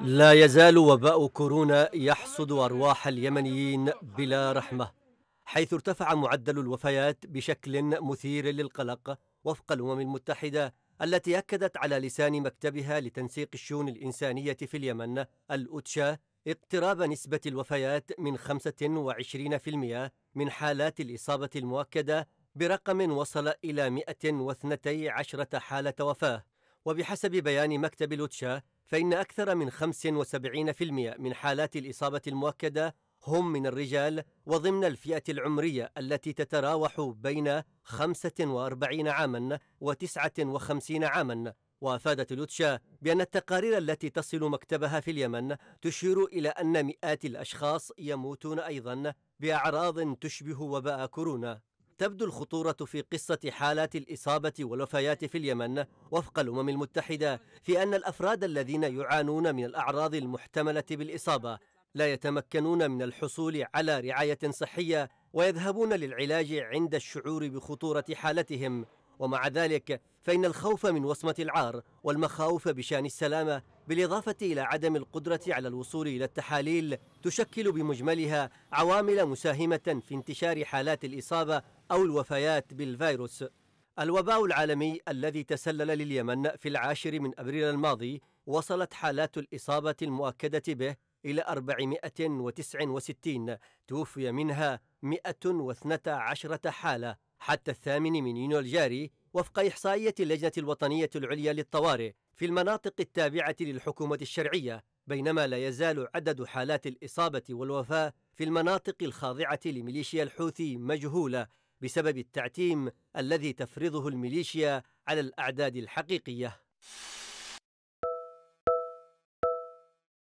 لا يزال وباء كورونا يحصد أرواح اليمنيين بلا رحمة حيث ارتفع معدل الوفيات بشكل مثير للقلق وفق الأمم المتحدة التي أكدت على لسان مكتبها لتنسيق الشؤون الإنسانية في اليمن الأوتشا اقتراب نسبة الوفيات من 25% من حالات الإصابة المؤكدة برقم وصل إلى 112 حالة وفاة وبحسب بيان مكتب الأوتشا فإن أكثر من 75% من حالات الإصابة المؤكدة هم من الرجال وضمن الفئة العمرية التي تتراوح بين 45 عاما و59 عاما وافادت لوتشا بان التقارير التي تصل مكتبها في اليمن تشير الى ان مئات الاشخاص يموتون ايضا باعراض تشبه وباء كورونا تبدو الخطورة في قصة حالات الإصابة والوفيات في اليمن وفق الأمم المتحدة في أن الأفراد الذين يعانون من الأعراض المحتملة بالإصابة لا يتمكنون من الحصول على رعاية صحية ويذهبون للعلاج عند الشعور بخطورة حالتهم ومع ذلك فإن الخوف من وصمة العار والمخاوف بشأن السلامة بالإضافة إلى عدم القدرة على الوصول إلى التحاليل تشكل بمجملها عوامل مساهمة في انتشار حالات الإصابة أو الوفيات بالفيروس الوباء العالمي الذي تسلل لليمن في العاشر من أبريل الماضي وصلت حالات الإصابة المؤكدة به إلى 469 توفي منها 112 حالة حتى الثامن من يونيو الجاري وفق إحصائية اللجنة الوطنية العليا للطوارئ في المناطق التابعة للحكومة الشرعية بينما لا يزال عدد حالات الإصابة والوفاة في المناطق الخاضعة لميليشيا الحوثي مجهولة بسبب التعتيم الذي تفرضه الميليشيا على الأعداد الحقيقية